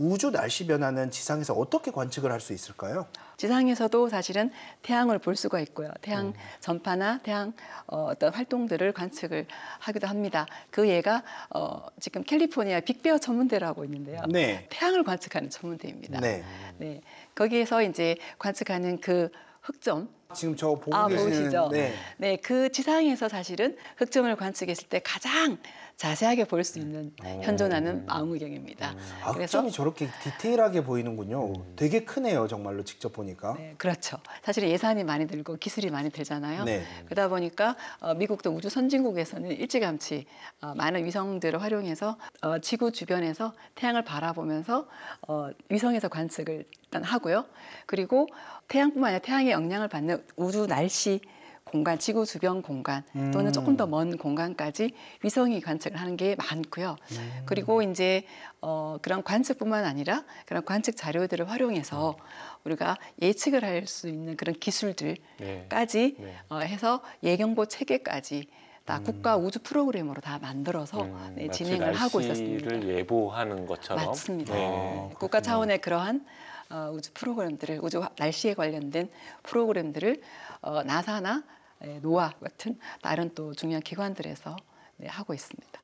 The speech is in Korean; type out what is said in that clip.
우주 날씨 변화는 지상에서 어떻게 관측을 할 수 있을까요? 지상에서도 사실은 태양을 볼 수가 있고요. 태양 음. 전파나 태양 어, 떤 활동들을 관측을 하기도 합니다. 그 예가 어, 지금 캘리포니아 빅베어 천문대라고 있는데요. 네. 태양을 관측하는 천문대입니다 네. 네. 거기에서 이제 관측하는 그 흑점 지금 저 보고 아, 계시는 보시죠 네. 네, 그 지상에서 사실은 흑점을 관측했을 때 가장 자세하게 볼 수 있는 음. 현존하는 망원경입니다. 아, 음. 그래서 점이 저렇게 디테일하게 보이는군요. 음. 되게 크네요, 정말로 직접 보니까. 네, 그렇죠. 사실 예산이 많이 들고 기술이 많이 들잖아요. 네. 그러다 보니까 어, 미국 도 우주 선진국에서는 일찌감치 어, 많은 위성들을 활용해서 어, 지구 주변에서 태양을 바라보면서 위성에서 관측을 일단 하고요. 그리고 태양뿐만 아니라 태양의 영향을 받는 그러니까 우주 날씨 공간, 지구 주변 공간 또는 조금 더먼 음. 공간까지 위성이 관측을 하는 게 많고요. 음. 그리고 이제 어, 그런 관측뿐만 아니라 그런 관측 자료들을 활용해서 음. 우리가 예측을 할 수 있는 그런 기술들까지 네. 네. 어, 해서 예경보 체계까지 다 음. 국가 우주 프로그램으로 다 만들어서 음, 네, 진행을 하고 있었습니다. 날씨를 예보하는 것처럼 맞습니다. 아, 국가 차원의 그러한 어, 우주 프로그램들을 우주 날씨에 관련된 프로그램들을 어, 나사나 예, 노아 같은 다른 또 중요한 기관들에서 네, 하고 있습니다.